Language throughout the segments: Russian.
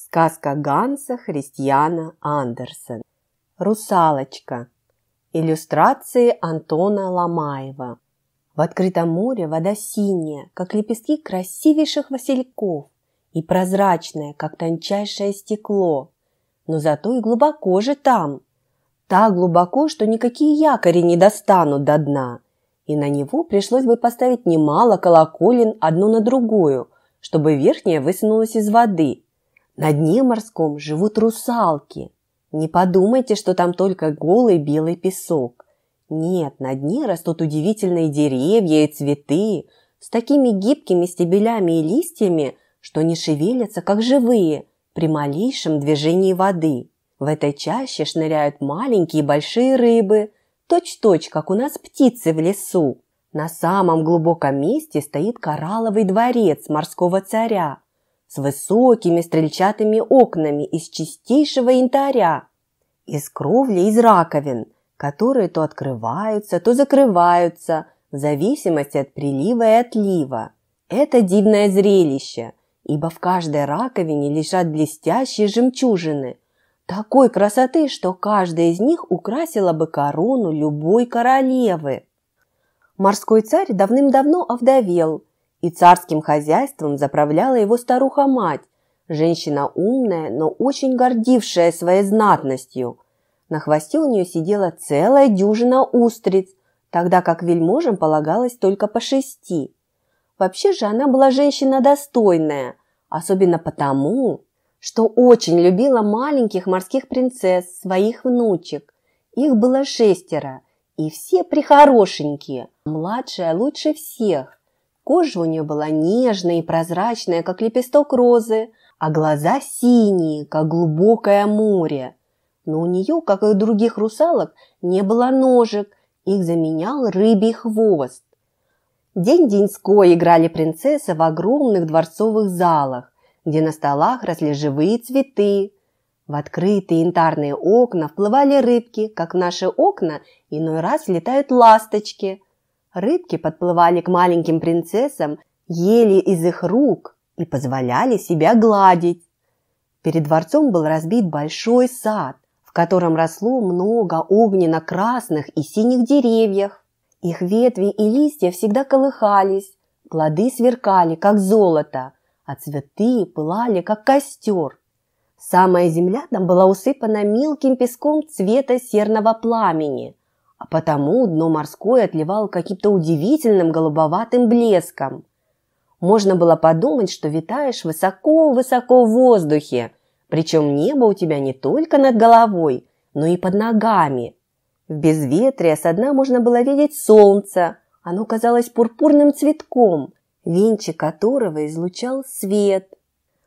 Сказка Ганса Христиана Андерсен. Русалочка. Иллюстрации Антона Ломаева. В открытом море вода синяя, как лепестки красивейших васильков, и прозрачная, как тончайшее стекло. Но зато и глубоко же там. Так глубоко, что никакие якори не достанут до дна. И на него пришлось бы поставить немало колоколин одну на другую, чтобы верхняя высунулась из воды, на дне морском живут русалки. Не подумайте, что там только голый белый песок. Нет, на дне растут удивительные деревья и цветы с такими гибкими стебелями и листьями, что не шевелятся, как живые, при малейшем движении воды. В этой чаще шныряют маленькие и большие рыбы, точь-точь, как у нас птицы в лесу. На самом глубоком месте стоит коралловый дворец морского царя, с высокими стрельчатыми окнами из чистейшего янтаря, из кровли из раковин, которые то открываются, то закрываются, в зависимости от прилива и отлива. Это дивное зрелище, ибо в каждой раковине лежат блестящие жемчужины, такой красоты, что каждая из них украсила бы корону любой королевы. Морской царь давным-давно овдовел – и царским хозяйством заправляла его старуха-мать, женщина умная, но очень гордившая своей знатностью. На хвосте у нее сидела целая дюжина устриц, тогда как вельможам полагалось только по шести. Вообще же она была женщина достойная, особенно потому, что очень любила маленьких морских принцесс, своих внучек. Их было шестеро, и все прихорошенькие. Младшая лучше всех, Кожа у нее была нежная и прозрачная, как лепесток розы, а глаза синие, как глубокое море. Но у нее, как и у других русалок, не было ножек, их заменял рыбий хвост. День-деньской играли принцессы в огромных дворцовых залах, где на столах росли живые цветы. В открытые янтарные окна вплывали рыбки, как в наши окна иной раз летают ласточки – Рыбки подплывали к маленьким принцессам, ели из их рук и позволяли себя гладить. Перед дворцом был разбит большой сад, в котором росло много огненно-красных и синих деревьев. Их ветви и листья всегда колыхались, плоды сверкали, как золото, а цветы пылали, как костер. Самая земля там была усыпана мелким песком цвета серного пламени а потому дно морское отливало каким-то удивительным голубоватым блеском. Можно было подумать, что витаешь высоко-высоко в воздухе, причем небо у тебя не только над головой, но и под ногами. В безветрие со дна можно было видеть солнце, оно казалось пурпурным цветком, венчик которого излучал свет.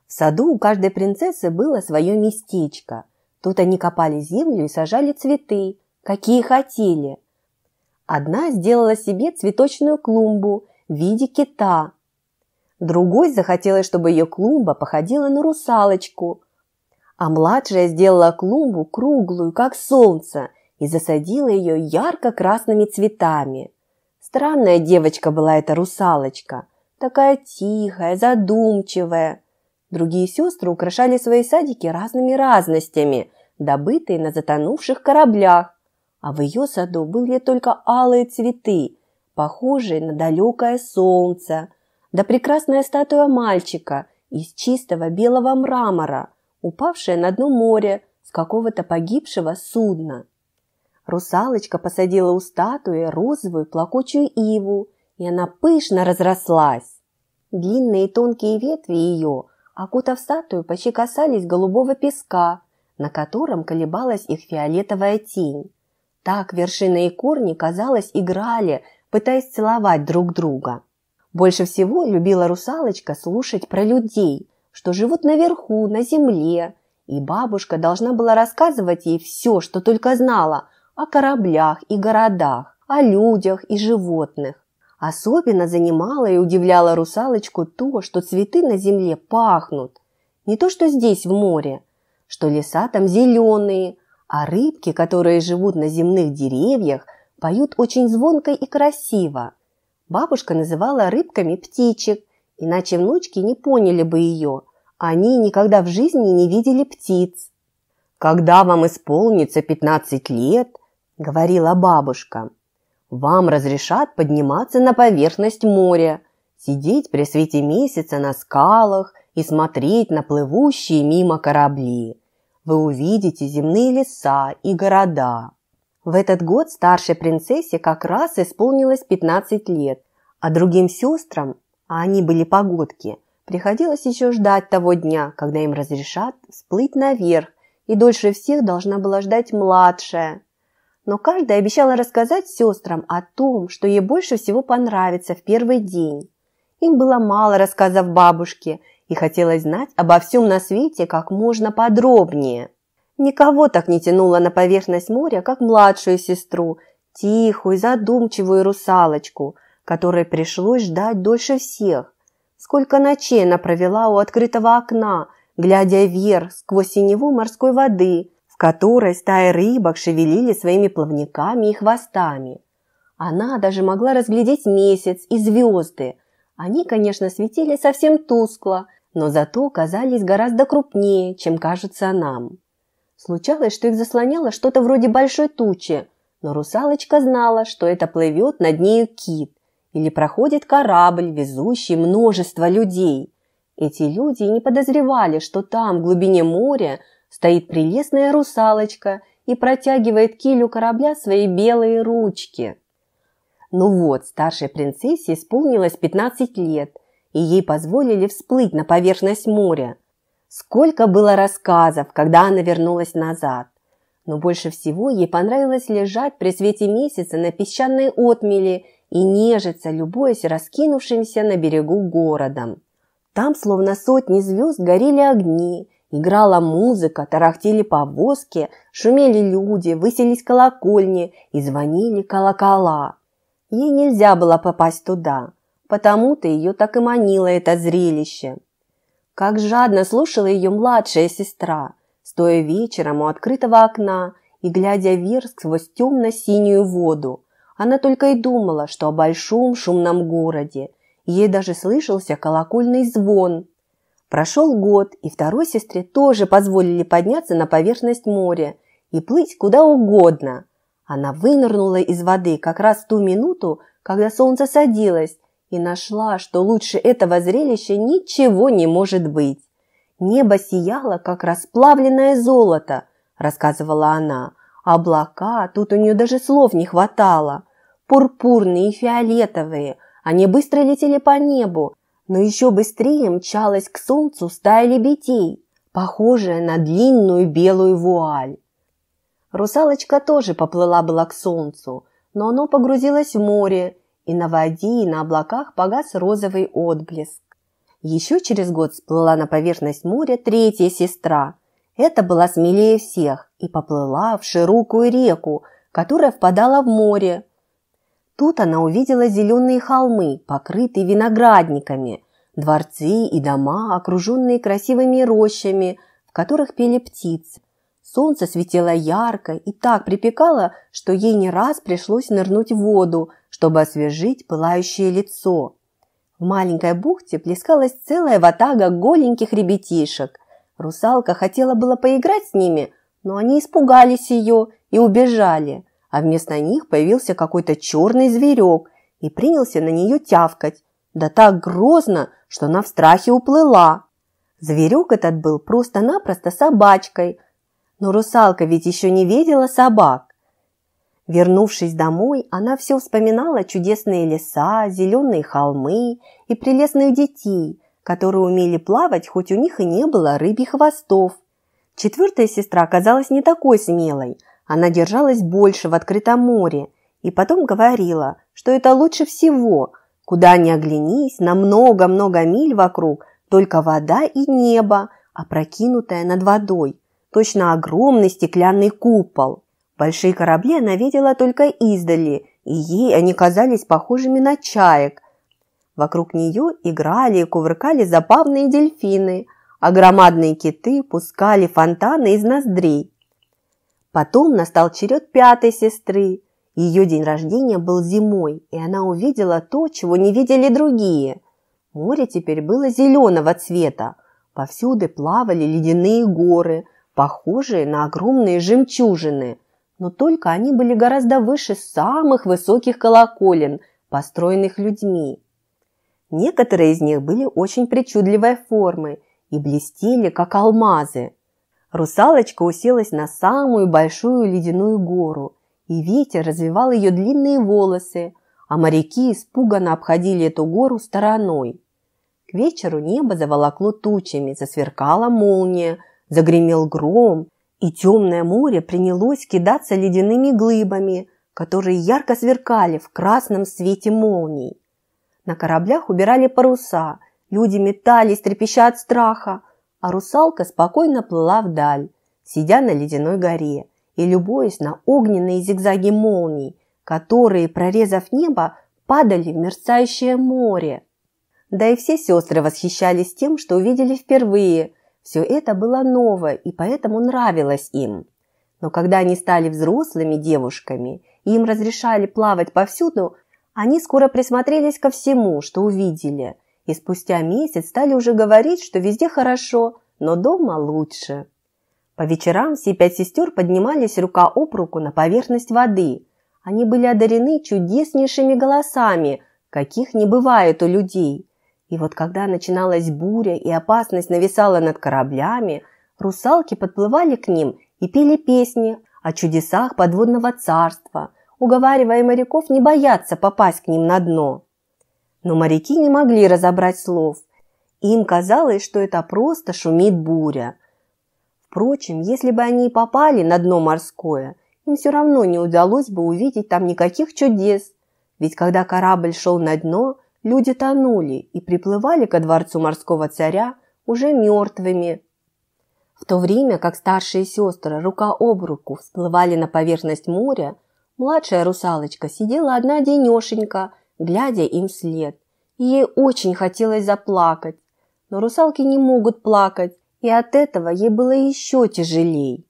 В саду у каждой принцессы было свое местечко. Тут они копали землю и сажали цветы, какие хотели. Одна сделала себе цветочную клумбу в виде кита. Другой захотела, чтобы ее клумба походила на русалочку. А младшая сделала клумбу круглую, как солнце, и засадила ее ярко-красными цветами. Странная девочка была эта русалочка, такая тихая, задумчивая. Другие сестры украшали свои садики разными разностями, добытые на затонувших кораблях, а в ее саду были только алые цветы, похожие на далекое солнце, да прекрасная статуя мальчика из чистого белого мрамора, упавшая на дно моря с какого-то погибшего судна. Русалочка посадила у статуи розовую плакучую иву, и она пышно разрослась. Длинные тонкие ветви ее, окутав статую, почти касались голубого песка, на котором колебалась их фиолетовая тень. Так вершины и корни, казалось, играли, пытаясь целовать друг друга. Больше всего любила русалочка слушать про людей, что живут наверху, на земле, и бабушка должна была рассказывать ей все, что только знала о кораблях и городах, о людях и животных. Особенно занимала и удивляла русалочку то, что цветы на земле пахнут. Не то, что здесь, в море, что леса там зеленые, а рыбки, которые живут на земных деревьях, поют очень звонко и красиво. Бабушка называла рыбками птичек, иначе внучки не поняли бы ее. Они никогда в жизни не видели птиц. «Когда вам исполнится 15 лет», — говорила бабушка, — «вам разрешат подниматься на поверхность моря, сидеть при свете месяца на скалах и смотреть на плывущие мимо корабли вы увидите земные леса и города. В этот год старшей принцессе как раз исполнилось 15 лет, а другим сестрам, а они были погодки, приходилось еще ждать того дня, когда им разрешат всплыть наверх, и дольше всех должна была ждать младшая. Но каждая обещала рассказать сестрам о том, что ей больше всего понравится в первый день. Им было мало рассказов бабушки – и хотелось знать обо всем на свете как можно подробнее. Никого так не тянуло на поверхность моря, как младшую сестру, тихую, задумчивую русалочку, которой пришлось ждать дольше всех. Сколько ночей она провела у открытого окна, глядя вверх сквозь синеву морской воды, в которой стаи рыбок шевелили своими плавниками и хвостами. Она даже могла разглядеть месяц и звезды. Они, конечно, светили совсем тускло, но зато казались гораздо крупнее, чем кажется нам. Случалось, что их заслоняло что-то вроде большой тучи, но русалочка знала, что это плывет над нею кит или проходит корабль, везущий множество людей. Эти люди не подозревали, что там, в глубине моря, стоит прелестная русалочка и протягивает килю корабля свои белые ручки. Ну вот, старшей принцессе исполнилось 15 лет, и ей позволили всплыть на поверхность моря. Сколько было рассказов, когда она вернулась назад. Но больше всего ей понравилось лежать при свете месяца на песчаной отмели и нежиться, любуясь раскинувшимся на берегу городом. Там словно сотни звезд горели огни, играла музыка, тарахтели повозки, шумели люди, высились колокольни и звонили колокола. Ей нельзя было попасть туда – потому-то ее так и манило это зрелище. Как жадно слушала ее младшая сестра, стоя вечером у открытого окна и глядя вверх сквозь темно-синюю воду. Она только и думала, что о большом шумном городе. Ей даже слышался колокольный звон. Прошел год, и второй сестре тоже позволили подняться на поверхность моря и плыть куда угодно. Она вынырнула из воды как раз в ту минуту, когда солнце садилось, и нашла, что лучше этого зрелища ничего не может быть. Небо сияло, как расплавленное золото, рассказывала она. Облака, тут у нее даже слов не хватало. Пурпурные и фиолетовые, они быстро летели по небу, но еще быстрее мчалась к солнцу стая лебедей, похожая на длинную белую вуаль. Русалочка тоже поплыла была к солнцу, но оно погрузилось в море, и на воде, и на облаках погас розовый отблеск. Еще через год сплыла на поверхность моря третья сестра. Это была смелее всех и поплыла в широкую реку, которая впадала в море. Тут она увидела зеленые холмы, покрытые виноградниками, дворцы и дома, окруженные красивыми рощами, в которых пели птицы. Солнце светило ярко и так припекало, что ей не раз пришлось нырнуть в воду – чтобы освежить пылающее лицо. В маленькой бухте плескалась целая ватага голеньких ребятишек. Русалка хотела было поиграть с ними, но они испугались ее и убежали, а вместо них появился какой-то черный зверек и принялся на нее тявкать, да так грозно, что она в страхе уплыла. Зверек этот был просто-напросто собачкой, но русалка ведь еще не видела собак. Вернувшись домой, она все вспоминала чудесные леса, зеленые холмы и прелестных детей, которые умели плавать, хоть у них и не было рыбьих хвостов. Четвертая сестра оказалась не такой смелой, она держалась больше в открытом море и потом говорила, что это лучше всего. Куда ни оглянись, на много-много миль вокруг, только вода и небо, опрокинутое над водой, точно огромный стеклянный купол. Большие корабли она видела только издали, и ей они казались похожими на чаек. Вокруг нее играли и кувыркали забавные дельфины, а громадные киты пускали фонтаны из ноздрей. Потом настал черед пятой сестры. Ее день рождения был зимой, и она увидела то, чего не видели другие. Море теперь было зеленого цвета. Повсюду плавали ледяные горы, похожие на огромные жемчужины – но только они были гораздо выше самых высоких колоколен, построенных людьми. Некоторые из них были очень причудливой формы и блестели, как алмазы. Русалочка уселась на самую большую ледяную гору, и ветер развивал ее длинные волосы, а моряки испуганно обходили эту гору стороной. К вечеру небо заволокло тучами, засверкала молния, загремел гром – и темное море принялось кидаться ледяными глыбами, которые ярко сверкали в красном свете молний. На кораблях убирали паруса, люди метались, трепеща от страха, а русалка спокойно плыла вдаль, сидя на ледяной горе и любуясь на огненные зигзаги молний, которые, прорезав небо, падали в мерцающее море. Да и все сестры восхищались тем, что увидели впервые – все это было ново и поэтому нравилось им. Но когда они стали взрослыми девушками и им разрешали плавать повсюду, они скоро присмотрелись ко всему, что увидели, и спустя месяц стали уже говорить, что везде хорошо, но дома лучше. По вечерам все пять сестер поднимались рука об руку на поверхность воды. Они были одарены чудеснейшими голосами, каких не бывает у людей. И вот когда начиналась буря и опасность нависала над кораблями, русалки подплывали к ним и пели песни о чудесах подводного царства, уговаривая моряков не бояться попасть к ним на дно. Но моряки не могли разобрать слов. Им казалось, что это просто шумит буря. Впрочем, если бы они попали на дно морское, им все равно не удалось бы увидеть там никаких чудес. Ведь когда корабль шел на дно, Люди тонули и приплывали ко дворцу морского царя уже мертвыми. В то время как старшие сестры рука об руку всплывали на поверхность моря, младшая русалочка сидела одна денешенька, глядя им вслед. ей очень хотелось заплакать, но русалки не могут плакать, и от этого ей было еще тяжелей.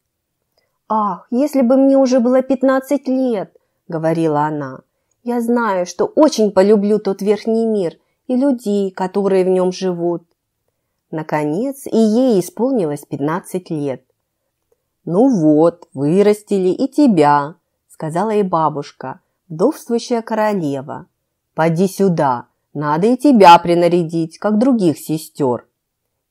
«Ах, если бы мне уже было пятнадцать лет!» – говорила она – я знаю, что очень полюблю тот верхний мир и людей, которые в нем живут. Наконец, и ей исполнилось 15 лет. «Ну вот, вырастили и тебя», – сказала ей бабушка, вдовствующая королева. «Поди сюда, надо и тебя принарядить, как других сестер».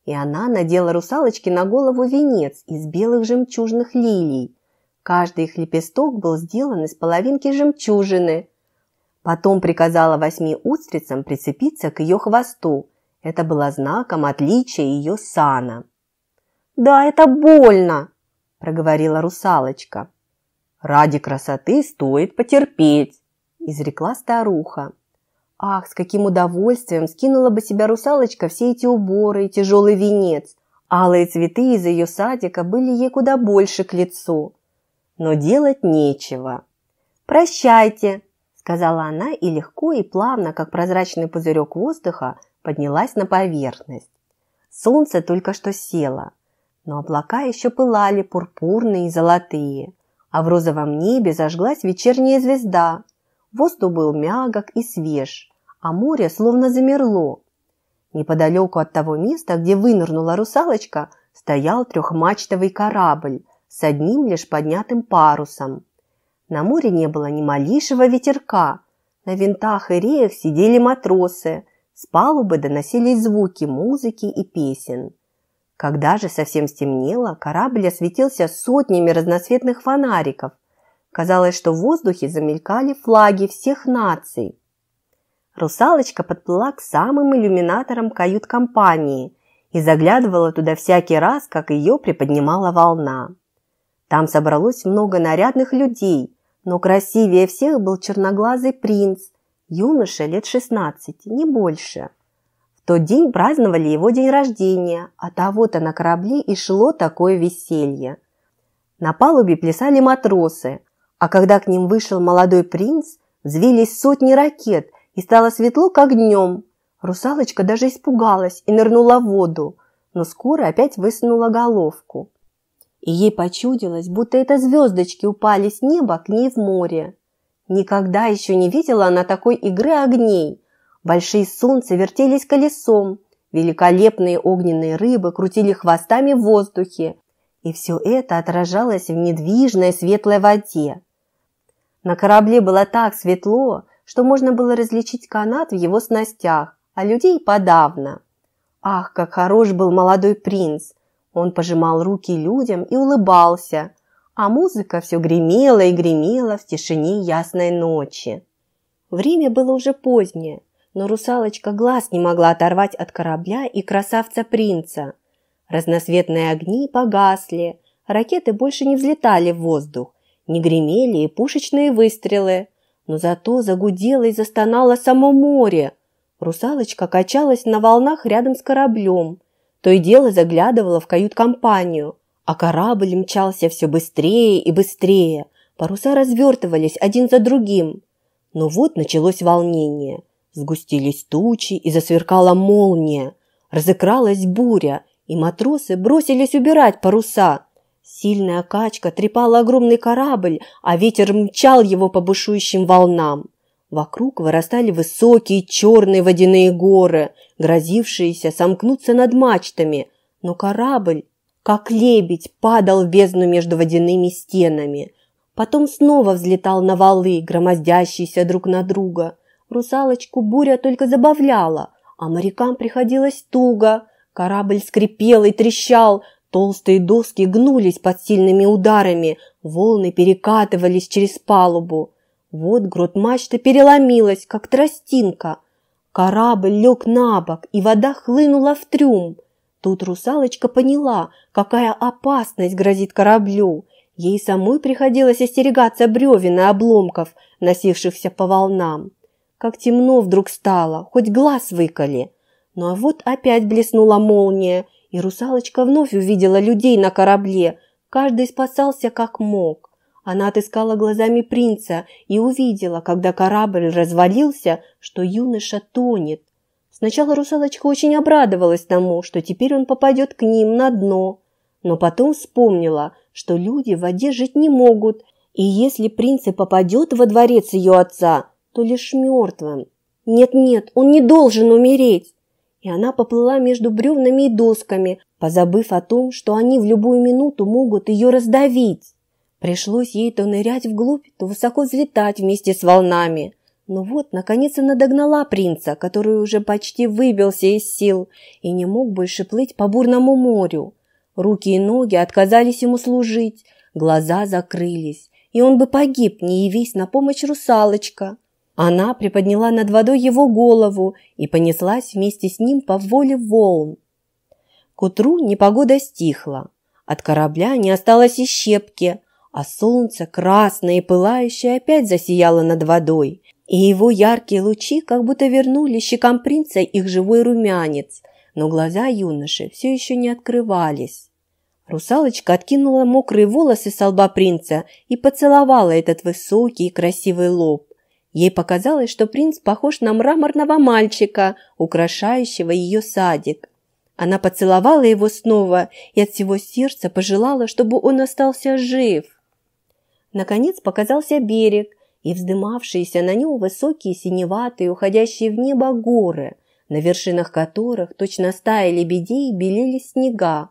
И она надела русалочке на голову венец из белых жемчужных лилий. Каждый их лепесток был сделан из половинки жемчужины – Потом приказала восьми устрицам прицепиться к ее хвосту. Это было знаком отличия ее сана. «Да, это больно!» – проговорила русалочка. «Ради красоты стоит потерпеть!» – изрекла старуха. Ах, с каким удовольствием скинула бы себя русалочка все эти уборы и тяжелый венец. Алые цветы из ее садика были ей куда больше к лицу. Но делать нечего. «Прощайте!» сказала она и легко и плавно, как прозрачный пузырек воздуха, поднялась на поверхность. Солнце только что село, но облака еще пылали пурпурные и золотые, а в розовом небе зажглась вечерняя звезда. Воздух был мягок и свеж, а море словно замерло. Неподалеку от того места, где вынырнула русалочка, стоял трехмачтовый корабль с одним лишь поднятым парусом – на море не было ни малейшего ветерка. На винтах и реях сидели матросы. С палубы доносились звуки музыки и песен. Когда же совсем стемнело, корабль осветился сотнями разноцветных фонариков. Казалось, что в воздухе замелькали флаги всех наций. Русалочка подплыла к самым иллюминаторам кают-компании и заглядывала туда всякий раз, как ее приподнимала волна. Там собралось много нарядных людей, но красивее всех был черноглазый принц, юноша лет 16, не больше. В тот день праздновали его день рождения, а того-то на корабле и шло такое веселье. На палубе плясали матросы, а когда к ним вышел молодой принц, взвелись сотни ракет и стало светло, как днем. Русалочка даже испугалась и нырнула в воду, но скоро опять высунула головку и ей почудилось, будто это звездочки упали с неба к ней в море. Никогда еще не видела она такой игры огней. Большие солнца вертелись колесом, великолепные огненные рыбы крутили хвостами в воздухе, и все это отражалось в недвижной светлой воде. На корабле было так светло, что можно было различить канат в его снастях, а людей подавно. Ах, как хорош был молодой принц! Он пожимал руки людям и улыбался, а музыка все гремела и гремела в тишине ясной ночи. Время было уже позднее, но русалочка глаз не могла оторвать от корабля и красавца-принца. Разноцветные огни погасли, ракеты больше не взлетали в воздух, не гремели и пушечные выстрелы, но зато загудело и застонало само море. Русалочка качалась на волнах рядом с кораблем – то и дело заглядывала в кают-компанию, а корабль мчался все быстрее и быстрее, паруса развертывались один за другим. Но вот началось волнение. Сгустились тучи и засверкала молния. Разыкралась буря, и матросы бросились убирать паруса. Сильная качка трепала огромный корабль, а ветер мчал его по бушующим волнам. Вокруг вырастали высокие черные водяные горы, грозившиеся сомкнуться над мачтами, но корабль, как лебедь, падал в бездну между водяными стенами. Потом снова взлетал на валы, громоздящиеся друг на друга. Русалочку буря только забавляла, а морякам приходилось туго. Корабль скрипел и трещал, Толстые доски гнулись под сильными ударами, волны перекатывались через палубу. Вот грот-мачта переломилась, как тростинка. Корабль лег на бок, и вода хлынула в трюм. Тут русалочка поняла, какая опасность грозит кораблю. Ей самой приходилось остерегаться бревен и обломков, носившихся по волнам. Как темно вдруг стало, хоть глаз выколи. Ну а вот опять блеснула молния, и русалочка вновь увидела людей на корабле. Каждый спасался как мог. Она отыскала глазами принца и увидела, когда корабль развалился, что юноша тонет. Сначала русалочка очень обрадовалась тому, что теперь он попадет к ним на дно, но потом вспомнила, что люди в воде жить не могут, и если принц и попадет во дворец ее отца, то лишь мертвым. Нет-нет, он не должен умереть. И она поплыла между бревнами и досками, позабыв о том, что они в любую минуту могут ее раздавить. Пришлось ей то нырять вглубь, то высоко взлетать вместе с волнами. Но вот, наконец, она догнала принца, который уже почти выбился из сил и не мог больше плыть по бурному морю. Руки и ноги отказались ему служить, глаза закрылись, и он бы погиб, не явись на помощь русалочка. Она приподняла над водой его голову и понеслась вместе с ним по воле волн. К утру непогода стихла. От корабля не осталось и щепки – а солнце, красное и пылающее, опять засияло над водой, и его яркие лучи как будто вернули щекам принца их живой румянец, но глаза юноши все еще не открывались. Русалочка откинула мокрые волосы со лба принца и поцеловала этот высокий и красивый лоб. Ей показалось, что принц похож на мраморного мальчика, украшающего ее садик. Она поцеловала его снова и от всего сердца пожелала, чтобы он остался жив. Наконец показался берег и вздымавшиеся на нем высокие синеватые, уходящие в небо горы, на вершинах которых точно стаи лебедей белели снега.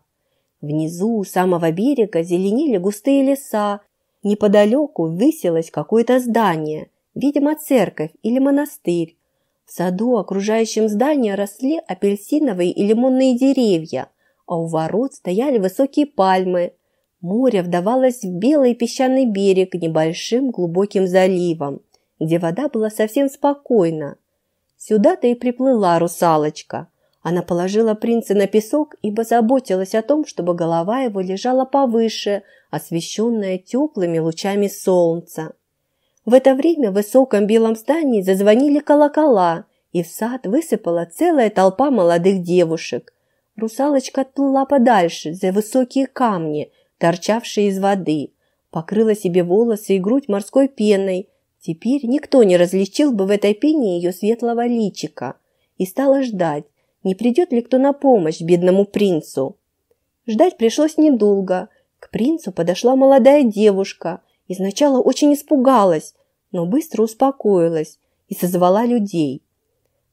Внизу у самого берега зеленели густые леса, неподалеку высилось какое-то здание, видимо, церковь или монастырь. В саду, окружающем здание, росли апельсиновые и лимонные деревья, а у ворот стояли высокие пальмы Море вдавалось в белый песчаный берег небольшим глубоким заливом, где вода была совсем спокойна. Сюда-то и приплыла русалочка. Она положила принца на песок и позаботилась о том, чтобы голова его лежала повыше, освещенная теплыми лучами солнца. В это время в высоком белом здании зазвонили колокола, и в сад высыпала целая толпа молодых девушек. Русалочка отплыла подальше, за высокие камни – Торчавшая из воды, покрыла себе волосы и грудь морской пеной. Теперь никто не различил бы в этой пене ее светлого личика и стала ждать, не придет ли кто на помощь бедному принцу. Ждать пришлось недолго. К принцу подошла молодая девушка. и сначала очень испугалась, но быстро успокоилась и созвала людей.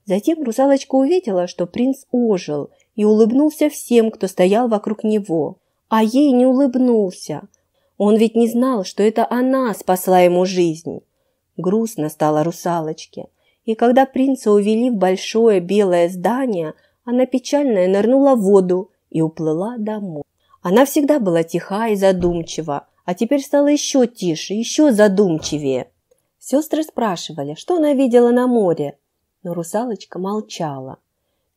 Затем русалочка увидела, что принц ожил и улыбнулся всем, кто стоял вокруг него а ей не улыбнулся. Он ведь не знал, что это она спасла ему жизнь. Грустно стало русалочке. И когда принца увели в большое белое здание, она печальная нырнула в воду и уплыла домой. Она всегда была тиха и задумчива, а теперь стала еще тише, еще задумчивее. Сестры спрашивали, что она видела на море, но русалочка молчала.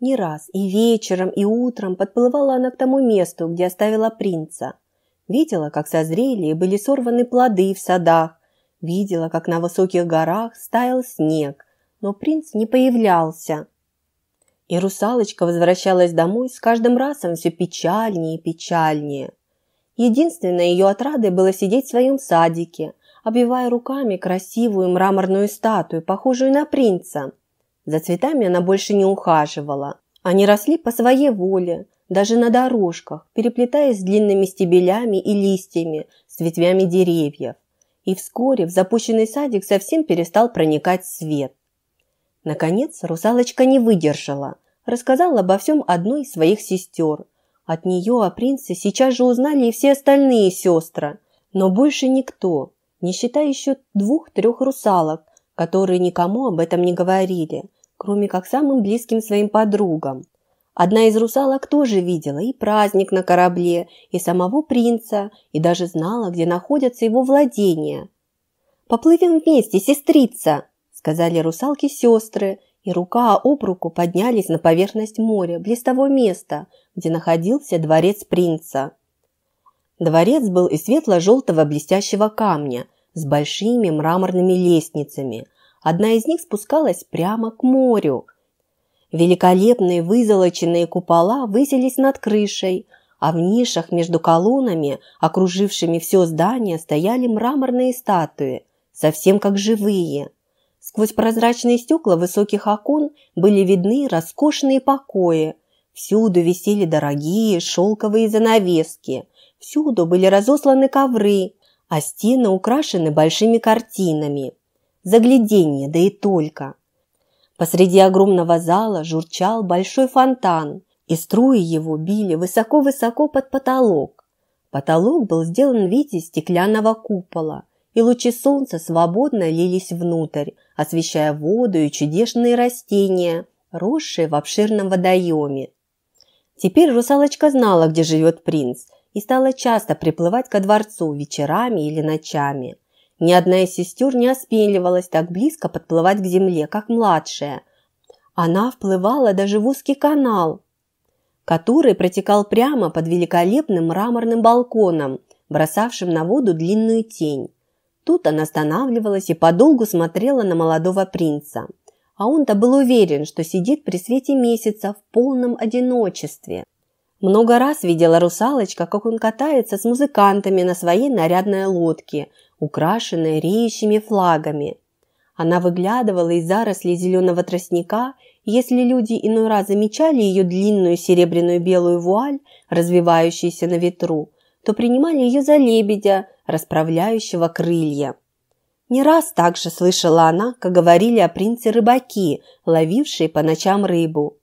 Не раз, и вечером, и утром подплывала она к тому месту, где оставила принца. Видела, как созрели и были сорваны плоды в садах. Видела, как на высоких горах стаял снег, но принц не появлялся. И русалочка возвращалась домой с каждым разом все печальнее и печальнее. Единственной ее отрадой было сидеть в своем садике, обвивая руками красивую мраморную статую, похожую на принца. За цветами она больше не ухаживала. Они росли по своей воле, даже на дорожках, переплетаясь с длинными стебелями и листьями, с ветвями деревьев. И вскоре в запущенный садик совсем перестал проникать свет. Наконец русалочка не выдержала, рассказала обо всем одной из своих сестер. От нее о принце сейчас же узнали и все остальные сестры, но больше никто, не считая еще двух-трех русалок, которые никому об этом не говорили – кроме как самым близким своим подругам. Одна из русалок тоже видела и праздник на корабле, и самого принца, и даже знала, где находятся его владения. «Поплывем вместе, сестрица!» – сказали русалки-сестры, и рука об руку поднялись на поверхность моря, близ того места, где находился дворец принца. Дворец был из светло-желтого блестящего камня с большими мраморными лестницами – Одна из них спускалась прямо к морю. Великолепные вызолоченные купола высились над крышей, а в нишах между колоннами, окружившими все здание, стояли мраморные статуи, совсем как живые. Сквозь прозрачные стекла высоких окон были видны роскошные покои. Всюду висели дорогие шелковые занавески, всюду были разосланы ковры, а стены украшены большими картинами. Загляденье, да и только. Посреди огромного зала журчал большой фонтан, и струи его били высоко-высоко под потолок. Потолок был сделан в виде стеклянного купола, и лучи солнца свободно лились внутрь, освещая воду и чудесные растения, росшие в обширном водоеме. Теперь русалочка знала, где живет принц, и стала часто приплывать ко дворцу вечерами или ночами – ни одна из сестер не осмеливалась так близко подплывать к земле, как младшая. Она вплывала даже в узкий канал, который протекал прямо под великолепным мраморным балконом, бросавшим на воду длинную тень. Тут она останавливалась и подолгу смотрела на молодого принца. А он-то был уверен, что сидит при свете месяца в полном одиночестве. Много раз видела русалочка, как он катается с музыкантами на своей нарядной лодке, украшенная реющими флагами. Она выглядывала из зарослей зеленого тростника, и если люди иной раз замечали ее длинную серебряную белую вуаль, развивающуюся на ветру, то принимали ее за лебедя, расправляющего крылья. Не раз также слышала она, как говорили о принце рыбаки, ловившие по ночам рыбу.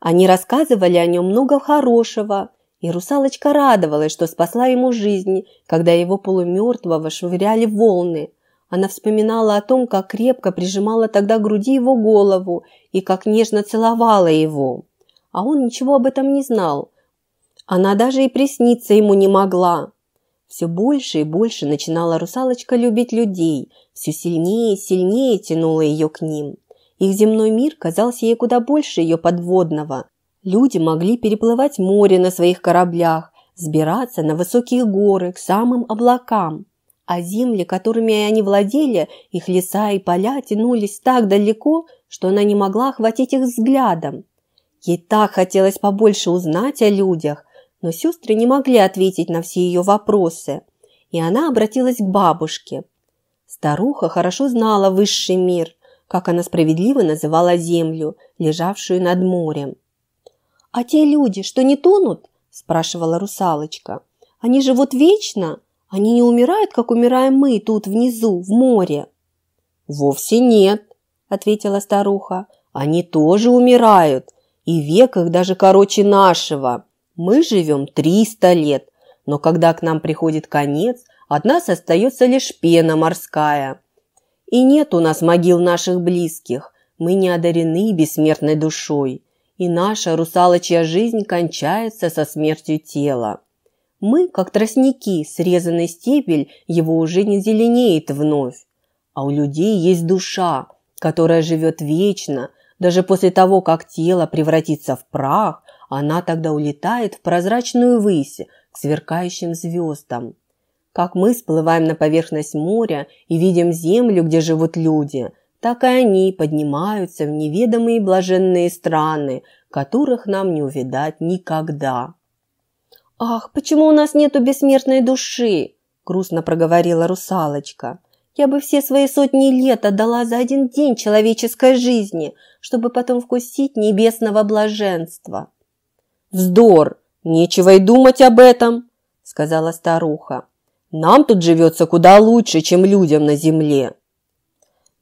Они рассказывали о нем много хорошего, и русалочка радовалась, что спасла ему жизнь, когда его полумертвого швыряли волны. Она вспоминала о том, как крепко прижимала тогда к груди его голову и как нежно целовала его. А он ничего об этом не знал. Она даже и присниться ему не могла. Все больше и больше начинала русалочка любить людей, все сильнее и сильнее тянула ее к ним. Их земной мир казался ей куда больше ее подводного, Люди могли переплывать море на своих кораблях, сбираться на высокие горы к самым облакам, а земли, которыми они владели, их леса и поля тянулись так далеко, что она не могла охватить их взглядом. Ей так хотелось побольше узнать о людях, но сестры не могли ответить на все ее вопросы, и она обратилась к бабушке. Старуха хорошо знала высший мир, как она справедливо называла землю, лежавшую над морем. «А те люди, что не тонут?» – спрашивала русалочка. «Они живут вечно? Они не умирают, как умираем мы тут внизу, в море?» «Вовсе нет», – ответила старуха. «Они тоже умирают, и век их даже короче нашего. Мы живем триста лет, но когда к нам приходит конец, от нас остается лишь пена морская. И нет у нас могил наших близких, мы не одарены бессмертной душой и наша русалочья жизнь кончается со смертью тела. Мы, как тростники, срезанный стебель, его уже не зеленеет вновь. А у людей есть душа, которая живет вечно, даже после того, как тело превратится в прах, она тогда улетает в прозрачную высь, к сверкающим звездам. Как мы всплываем на поверхность моря и видим землю, где живут люди – так и они поднимаются в неведомые блаженные страны, которых нам не увидать никогда. «Ах, почему у нас нету бессмертной души?» – грустно проговорила русалочка. «Я бы все свои сотни лет отдала за один день человеческой жизни, чтобы потом вкусить небесного блаженства». «Вздор! Нечего и думать об этом!» – сказала старуха. «Нам тут живется куда лучше, чем людям на земле».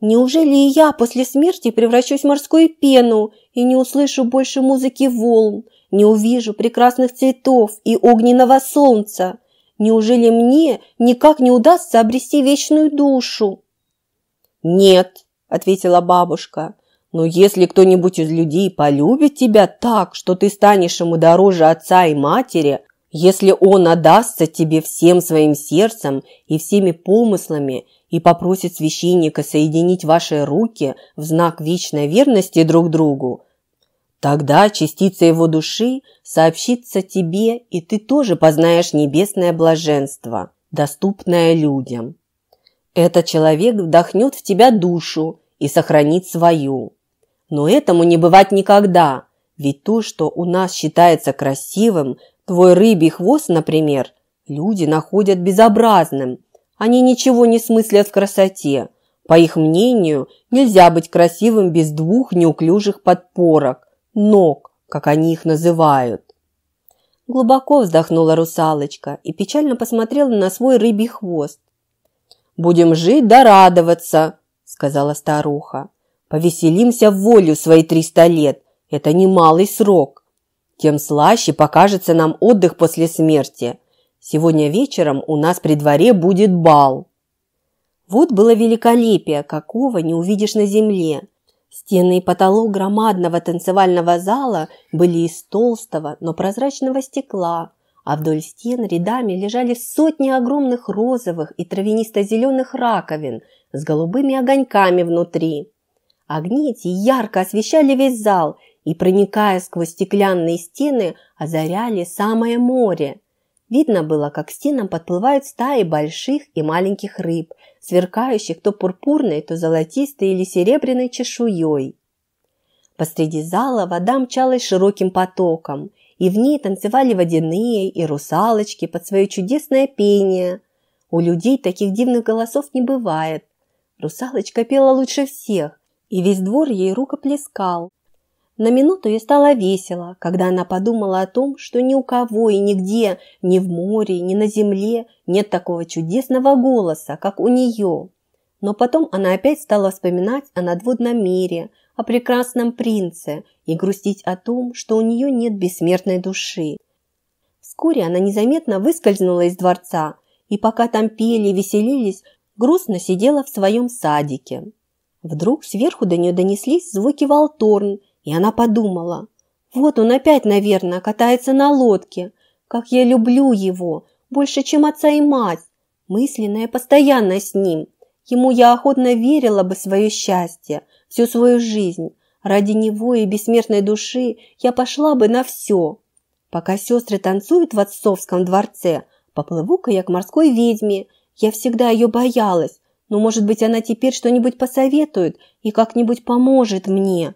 Неужели и я после смерти превращусь в морскую пену и не услышу больше музыки волн, не увижу прекрасных цветов и огненного солнца? Неужели мне никак не удастся обрести вечную душу? Нет, ответила бабушка. Но если кто-нибудь из людей полюбит тебя так, что ты станешь ему дороже отца и матери, если он отдастся тебе всем своим сердцем и всеми помыслами, и попросит священника соединить ваши руки в знак вечной верности друг другу, тогда частица его души сообщится тебе, и ты тоже познаешь небесное блаженство, доступное людям. Этот человек вдохнет в тебя душу и сохранит свою. Но этому не бывать никогда, ведь то, что у нас считается красивым, твой рыбий хвост, например, люди находят безобразным – они ничего не смыслят в красоте. По их мнению, нельзя быть красивым без двух неуклюжих подпорок, ног, как они их называют. Глубоко вздохнула русалочка и печально посмотрела на свой рыбий хвост. «Будем жить да радоваться», – сказала старуха. «Повеселимся в волю свои триста лет. Это немалый срок. Тем слаще покажется нам отдых после смерти. Сегодня вечером у нас при дворе будет бал». Вот было великолепие, какого не увидишь на земле. Стены и потолок громадного танцевального зала были из толстого, но прозрачного стекла, а вдоль стен рядами лежали сотни огромных розовых и травянисто-зеленых раковин с голубыми огоньками внутри. Огни эти ярко освещали весь зал и, проникая сквозь стеклянные стены, озаряли самое море – Видно было, как к стенам подплывают стаи больших и маленьких рыб, сверкающих то пурпурной, то золотистой или серебряной чешуей. Посреди зала вода мчалась широким потоком, и в ней танцевали водяные и русалочки под свое чудесное пение. У людей таких дивных голосов не бывает. Русалочка пела лучше всех, и весь двор ей рукоплескал. На минуту ей стало весело, когда она подумала о том, что ни у кого и нигде, ни в море, ни на земле нет такого чудесного голоса, как у нее. Но потом она опять стала вспоминать о надводном мире, о прекрасном принце и грустить о том, что у нее нет бессмертной души. Вскоре она незаметно выскользнула из дворца, и пока там пели и веселились, грустно сидела в своем садике. Вдруг сверху до нее донеслись звуки волторн – и она подумала, вот он опять, наверное, катается на лодке. Как я люблю его, больше, чем отца и мать. Мысленно я постоянно с ним. Ему я охотно верила бы свое счастье, всю свою жизнь. Ради него и бессмертной души я пошла бы на все. Пока сестры танцуют в отцовском дворце, поплыву-ка я к морской ведьме. Я всегда ее боялась, но, может быть, она теперь что-нибудь посоветует и как-нибудь поможет мне.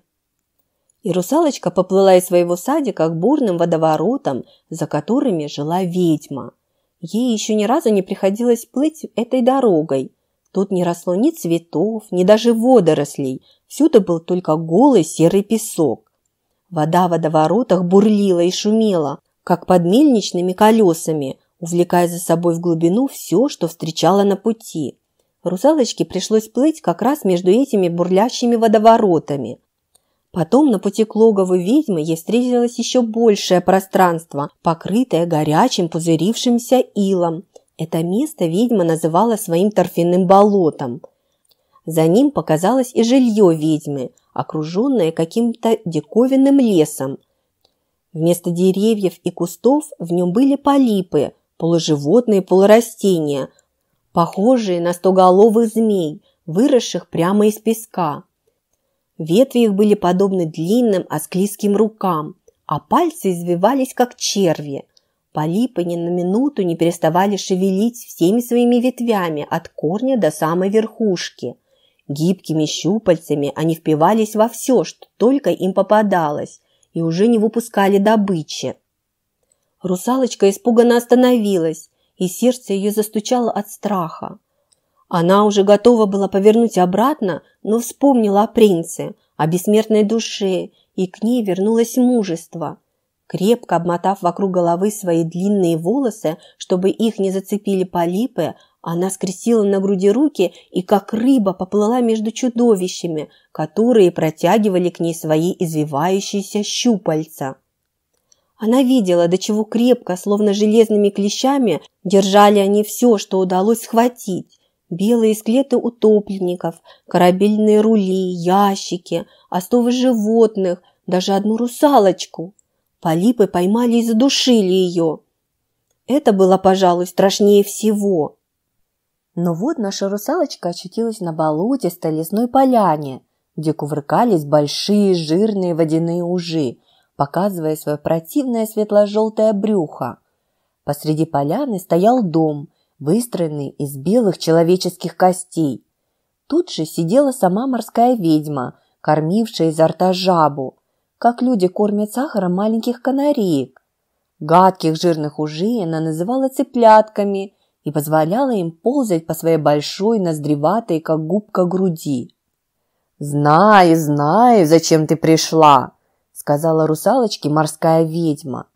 И русалочка поплыла из своего садика к бурным водоворотам, за которыми жила ведьма. Ей еще ни разу не приходилось плыть этой дорогой. Тут не росло ни цветов, ни даже водорослей. Всюду был только голый серый песок. Вода в водоворотах бурлила и шумела, как под мельничными колесами, увлекая за собой в глубину все, что встречала на пути. Русалочке пришлось плыть как раз между этими бурлящими водоворотами. Потом на пути к логову ведьмы ей встретилось еще большее пространство, покрытое горячим пузырившимся илом. Это место ведьма называла своим торфяным болотом. За ним показалось и жилье ведьмы, окруженное каким-то диковинным лесом. Вместо деревьев и кустов в нем были полипы, полуживотные полурастения, похожие на стоголовых змей, выросших прямо из песка. Ветви их были подобны длинным осклизким рукам, а пальцы извивались, как черви. Полипы ни на минуту не переставали шевелить всеми своими ветвями от корня до самой верхушки. Гибкими щупальцами они впивались во все, что только им попадалось, и уже не выпускали добычи. Русалочка испуганно остановилась, и сердце ее застучало от страха. Она уже готова была повернуть обратно, но вспомнила о принце, о бессмертной душе, и к ней вернулось мужество. Крепко обмотав вокруг головы свои длинные волосы, чтобы их не зацепили полипы, она скрестила на груди руки и как рыба поплыла между чудовищами, которые протягивали к ней свои извивающиеся щупальца. Она видела, до чего крепко, словно железными клещами, держали они все, что удалось схватить. Белые склеты утопленников, корабельные рули, ящики, остовы животных, даже одну русалочку. Полипы поймали и задушили ее. Это было, пожалуй, страшнее всего. Но вот наша русалочка очутилась на болотистой лесной поляне, где кувыркались большие жирные водяные ужи, показывая свое противное светло-желтое брюхо. Посреди поляны стоял дом – выстроенный из белых человеческих костей. Тут же сидела сама морская ведьма, кормившая изо рта жабу, как люди кормят сахаром маленьких канареек. Гадких жирных ужей она называла цыплятками и позволяла им ползать по своей большой, ноздреватой, как губка, груди. «Знаю, знаю, зачем ты пришла», — сказала русалочке морская ведьма.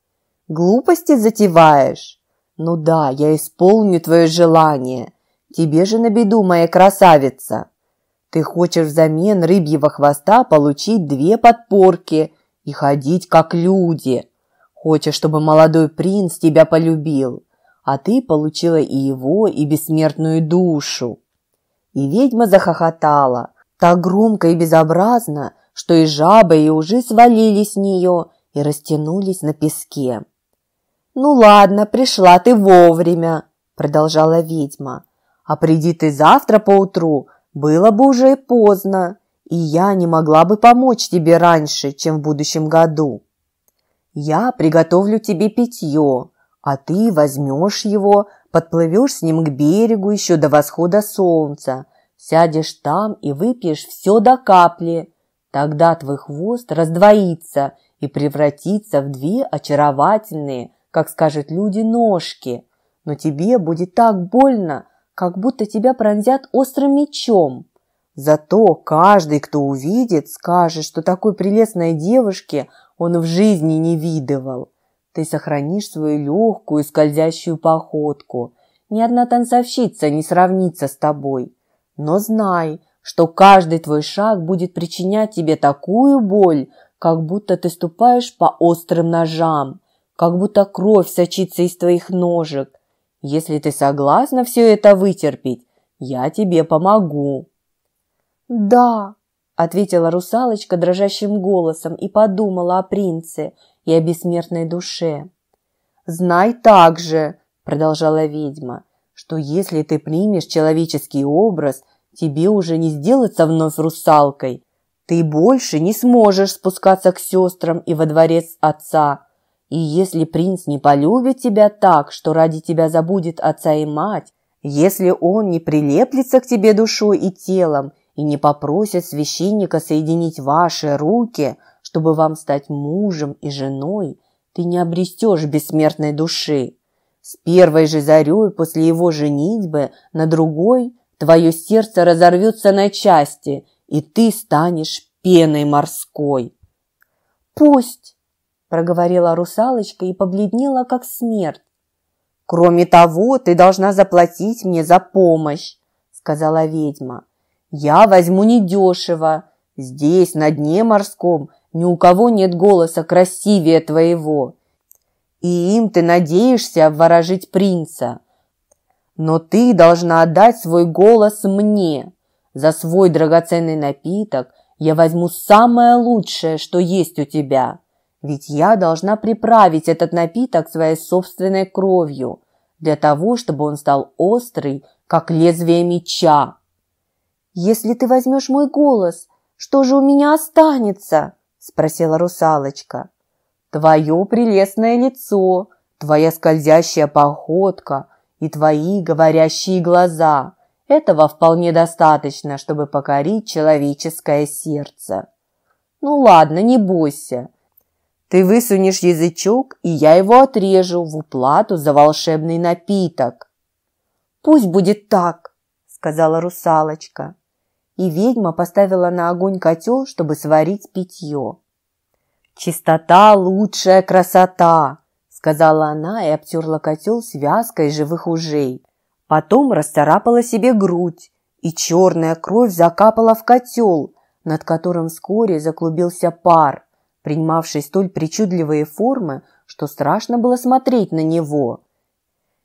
«Глупости затеваешь? «Ну да, я исполню твое желание. Тебе же на беду, моя красавица. Ты хочешь взамен рыбьего хвоста получить две подпорки и ходить как люди. Хочешь, чтобы молодой принц тебя полюбил, а ты получила и его, и бессмертную душу». И ведьма захохотала, так громко и безобразно, что и жабы и ужи свалились с нее и растянулись на песке. «Ну ладно, пришла ты вовремя», – продолжала ведьма. «А приди ты завтра поутру, было бы уже поздно, и я не могла бы помочь тебе раньше, чем в будущем году. Я приготовлю тебе питье, а ты возьмешь его, подплывешь с ним к берегу еще до восхода солнца, сядешь там и выпьешь все до капли. Тогда твой хвост раздвоится и превратится в две очаровательные, как скажут люди, ножки. Но тебе будет так больно, как будто тебя пронзят острым мечом. Зато каждый, кто увидит, скажет, что такой прелестной девушке он в жизни не видывал. Ты сохранишь свою легкую скользящую походку. Ни одна танцовщица не сравнится с тобой. Но знай, что каждый твой шаг будет причинять тебе такую боль, как будто ты ступаешь по острым ножам как будто кровь сочится из твоих ножек. Если ты согласна все это вытерпеть, я тебе помогу». «Да», – ответила русалочка дрожащим голосом и подумала о принце и о бессмертной душе. «Знай также», – продолжала ведьма, – «что если ты примешь человеческий образ, тебе уже не сделаться вновь русалкой. Ты больше не сможешь спускаться к сестрам и во дворец отца, и если принц не полюбит тебя так, что ради тебя забудет отца и мать, если он не прилеплется к тебе душой и телом и не попросит священника соединить ваши руки, чтобы вам стать мужем и женой, ты не обрестешь бессмертной души. С первой же зарей после его женитьбы на другой твое сердце разорвется на части, и ты станешь пеной морской. Пусть, проговорила русалочка и побледнела, как смерть. «Кроме того, ты должна заплатить мне за помощь», – сказала ведьма. «Я возьму недешево. Здесь, на дне морском, ни у кого нет голоса красивее твоего. И им ты надеешься обворожить принца. Но ты должна отдать свой голос мне. За свой драгоценный напиток я возьму самое лучшее, что есть у тебя. Ведь я должна приправить этот напиток своей собственной кровью, для того, чтобы он стал острый, как лезвие меча. «Если ты возьмешь мой голос, что же у меня останется?» – спросила русалочка. «Твое прелестное лицо, твоя скользящая походка и твои говорящие глаза. Этого вполне достаточно, чтобы покорить человеческое сердце». «Ну ладно, не бойся, ты высунешь язычок, и я его отрежу в уплату за волшебный напиток. Пусть будет так, сказала русалочка. И ведьма поставила на огонь котел, чтобы сварить питье. Чистота – лучшая красота, сказала она и обтерла котел связкой живых ужей. Потом расцарапала себе грудь, и черная кровь закапала в котел, над которым вскоре заклубился пар – принимавший столь причудливые формы, что страшно было смотреть на него.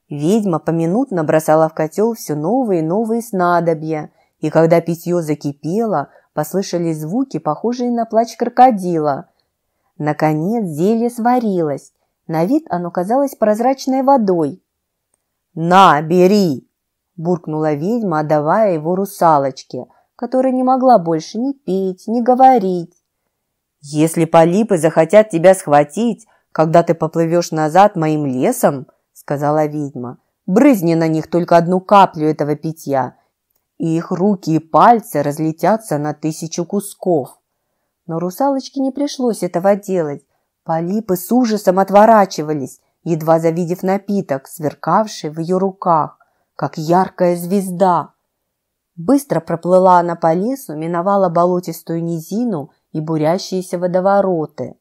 Ведьма поминутно бросала в котел все новые и новые снадобья, и когда питье закипело, послышались звуки, похожие на плач крокодила. Наконец зелье сварилось, на вид оно казалось прозрачной водой. «На, бери!» – буркнула ведьма, отдавая его русалочке, которая не могла больше ни петь, ни говорить. «Если полипы захотят тебя схватить, когда ты поплывешь назад моим лесом», — сказала ведьма, «брызни на них только одну каплю этого питья, и их руки и пальцы разлетятся на тысячу кусков». Но русалочке не пришлось этого делать. Полипы с ужасом отворачивались, едва завидев напиток, сверкавший в ее руках, как яркая звезда. Быстро проплыла она по лесу, миновала болотистую низину и бурящиеся водовороты.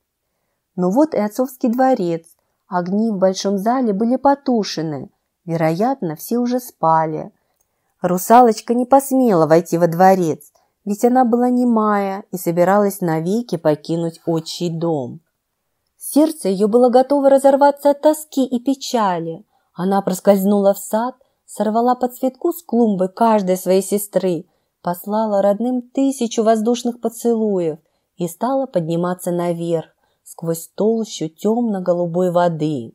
Но вот и отцовский дворец. Огни в большом зале были потушены. Вероятно, все уже спали. Русалочка не посмела войти во дворец, ведь она была немая и собиралась навеки покинуть отчий дом. Сердце ее было готово разорваться от тоски и печали. Она проскользнула в сад, сорвала по цветку с клумбы каждой своей сестры, послала родным тысячу воздушных поцелуев – и стала подниматься наверх, сквозь толщу темно-голубой воды.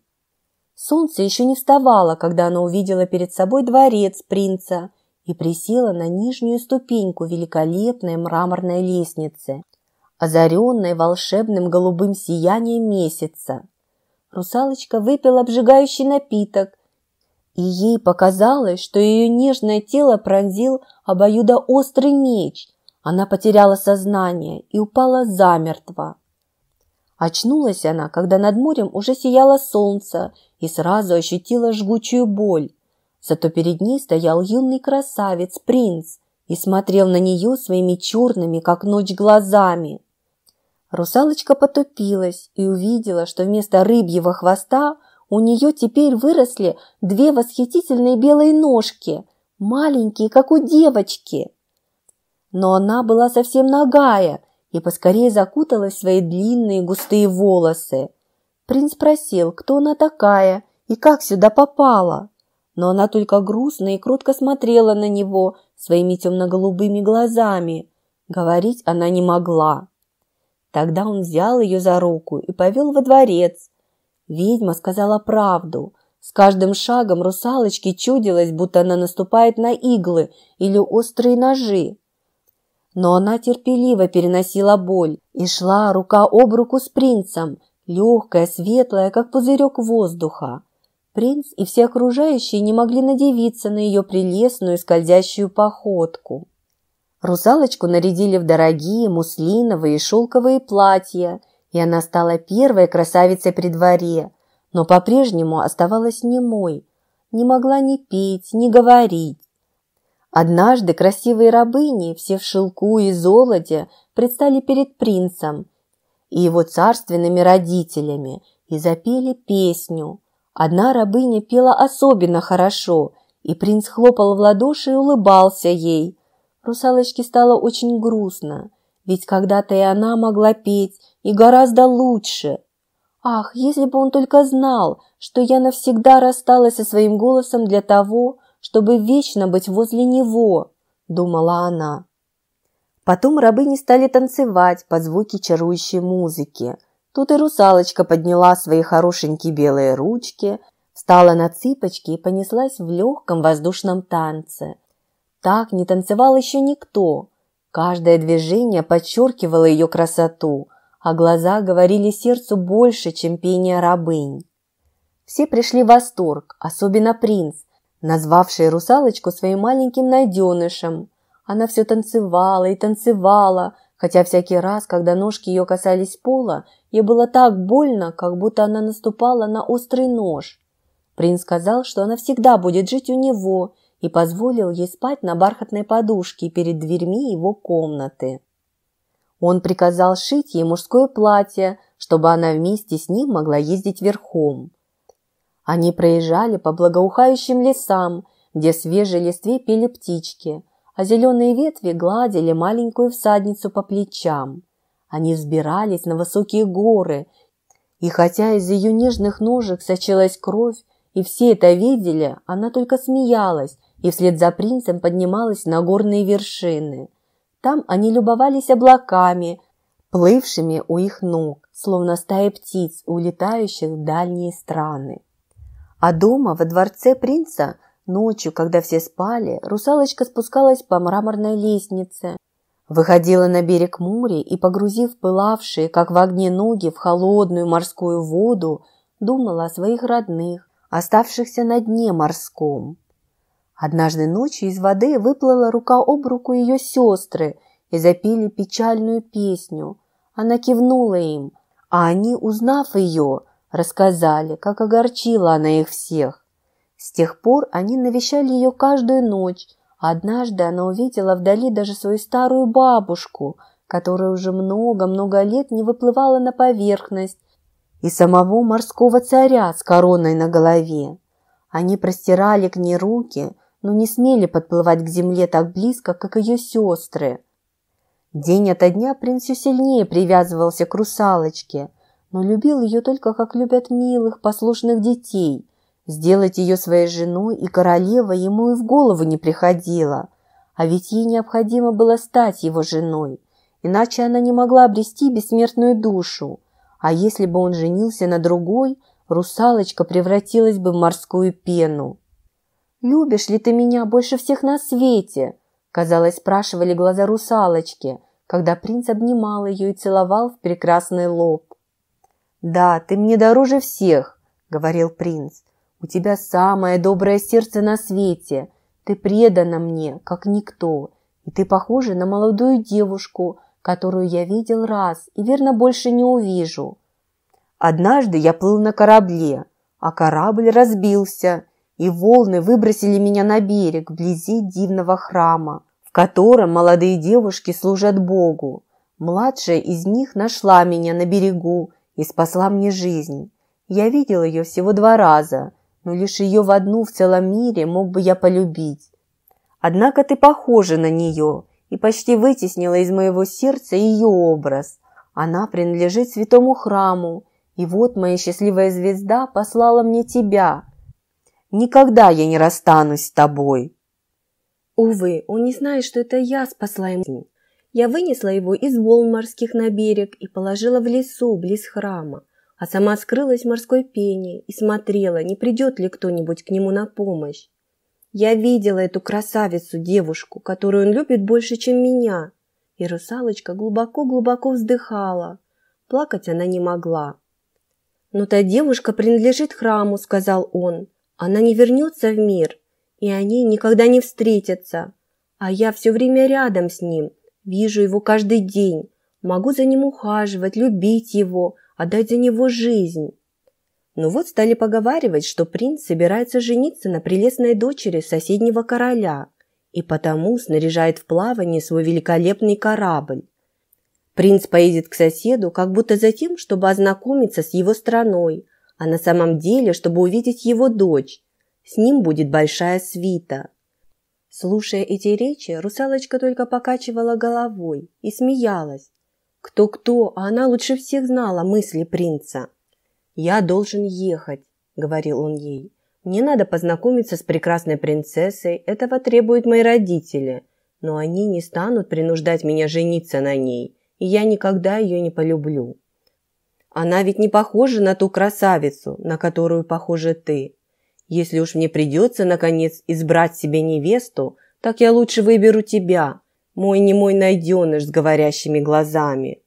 Солнце еще не вставало, когда она увидела перед собой дворец принца и присела на нижнюю ступеньку великолепной мраморной лестницы, озаренной волшебным голубым сиянием месяца. Русалочка выпила обжигающий напиток, и ей показалось, что ее нежное тело пронзил обоюдоострый меч – она потеряла сознание и упала замертво. Очнулась она, когда над морем уже сияло солнце и сразу ощутила жгучую боль. Зато перед ней стоял юный красавец, принц, и смотрел на нее своими черными, как ночь, глазами. Русалочка потупилась и увидела, что вместо рыбьего хвоста у нее теперь выросли две восхитительные белые ножки, маленькие, как у девочки но она была совсем нагая и поскорее закуталась в свои длинные густые волосы. Принц спросил, кто она такая и как сюда попала. Но она только грустно и кротко смотрела на него своими темно-голубыми глазами. Говорить она не могла. Тогда он взял ее за руку и повел во дворец. Ведьма сказала правду. С каждым шагом русалочке чудилось, будто она наступает на иглы или острые ножи но она терпеливо переносила боль и шла рука об руку с принцем, легкая, светлая, как пузырек воздуха. Принц и все окружающие не могли надевиться на ее прелестную скользящую походку. Русалочку нарядили в дорогие муслиновые и шелковые платья, и она стала первой красавицей при дворе, но по-прежнему оставалась немой, не могла ни петь, ни говорить. Однажды красивые рабыни, все в шелку и золоте, предстали перед принцем и его царственными родителями и запели песню. Одна рабыня пела особенно хорошо, и принц хлопал в ладоши и улыбался ей. Русалочке стало очень грустно, ведь когда-то и она могла петь, и гораздо лучше. Ах, если бы он только знал, что я навсегда рассталась со своим голосом для того, чтобы вечно быть возле него», – думала она. Потом рабыни стали танцевать под звуки чарующей музыки. Тут и русалочка подняла свои хорошенькие белые ручки, встала на цыпочки и понеслась в легком воздушном танце. Так не танцевал еще никто. Каждое движение подчеркивало ее красоту, а глаза говорили сердцу больше, чем пение рабынь. Все пришли в восторг, особенно принц, назвавший русалочку своим маленьким найденышем. Она все танцевала и танцевала, хотя всякий раз, когда ножки ее касались пола, ей было так больно, как будто она наступала на острый нож. Принц сказал, что она всегда будет жить у него, и позволил ей спать на бархатной подушке перед дверьми его комнаты. Он приказал шить ей мужское платье, чтобы она вместе с ним могла ездить верхом. Они проезжали по благоухающим лесам, где свежей листве пели птички, а зеленые ветви гладили маленькую всадницу по плечам. Они взбирались на высокие горы, и хотя из ее нежных ножек сочилась кровь, и все это видели, она только смеялась и вслед за принцем поднималась на горные вершины. Там они любовались облаками, плывшими у их ног, словно стая птиц, улетающих в дальние страны. А дома, во дворце принца, ночью, когда все спали, русалочка спускалась по мраморной лестнице, выходила на берег моря и, погрузив пылавшие, как в огне ноги, в холодную морскую воду, думала о своих родных, оставшихся на дне морском. Однажды ночью из воды выплыла рука об руку ее сестры и запели печальную песню. Она кивнула им, а они, узнав ее, Рассказали, как огорчила она их всех. С тех пор они навещали ее каждую ночь, однажды она увидела вдали даже свою старую бабушку, которая уже много-много лет не выплывала на поверхность, и самого морского царя с короной на голове. Они простирали к ней руки, но не смели подплывать к земле так близко, как ее сестры. День ото дня принц все сильнее привязывался к русалочке, но любил ее только как любят милых, послушных детей. Сделать ее своей женой и королевой ему и в голову не приходило. А ведь ей необходимо было стать его женой, иначе она не могла обрести бессмертную душу. А если бы он женился на другой, русалочка превратилась бы в морскую пену. «Любишь ли ты меня больше всех на свете?» Казалось, спрашивали глаза русалочки, когда принц обнимал ее и целовал в прекрасный лоб. «Да, ты мне дороже всех», — говорил принц. «У тебя самое доброе сердце на свете. Ты предана мне, как никто, и ты похожа на молодую девушку, которую я видел раз и, верно, больше не увижу». Однажды я плыл на корабле, а корабль разбился, и волны выбросили меня на берег вблизи дивного храма, в котором молодые девушки служат Богу. Младшая из них нашла меня на берегу и спасла мне жизнь. Я видел ее всего два раза, но лишь ее в одну в целом мире мог бы я полюбить. Однако ты похожа на нее и почти вытеснила из моего сердца ее образ. Она принадлежит святому храму, и вот моя счастливая звезда послала мне тебя. Никогда я не расстанусь с тобой. Увы, он не знает, что это я спасла ему. Я вынесла его из волн морских на берег и положила в лесу близ храма, а сама скрылась в морской пене и смотрела, не придет ли кто-нибудь к нему на помощь. Я видела эту красавицу, девушку, которую он любит больше, чем меня. И русалочка глубоко-глубоко вздыхала. Плакать она не могла. «Но та девушка принадлежит храму», — сказал он. «Она не вернется в мир, и они никогда не встретятся. А я все время рядом с ним, Вижу его каждый день, могу за ним ухаживать, любить его, отдать за него жизнь. Но ну вот стали поговаривать, что принц собирается жениться на прелестной дочери соседнего короля и потому снаряжает в плавание свой великолепный корабль. Принц поедет к соседу как будто за тем, чтобы ознакомиться с его страной, а на самом деле, чтобы увидеть его дочь. С ним будет большая свита. Слушая эти речи, русалочка только покачивала головой и смеялась. Кто-кто, а она лучше всех знала мысли принца. «Я должен ехать», — говорил он ей. «Мне надо познакомиться с прекрасной принцессой, этого требуют мои родители, но они не станут принуждать меня жениться на ней, и я никогда ее не полюблю». «Она ведь не похожа на ту красавицу, на которую похожа ты. Если уж мне придется, наконец, избрать себе невесту, так я лучше выберу тебя, мой не немой найденыш с говорящими глазами».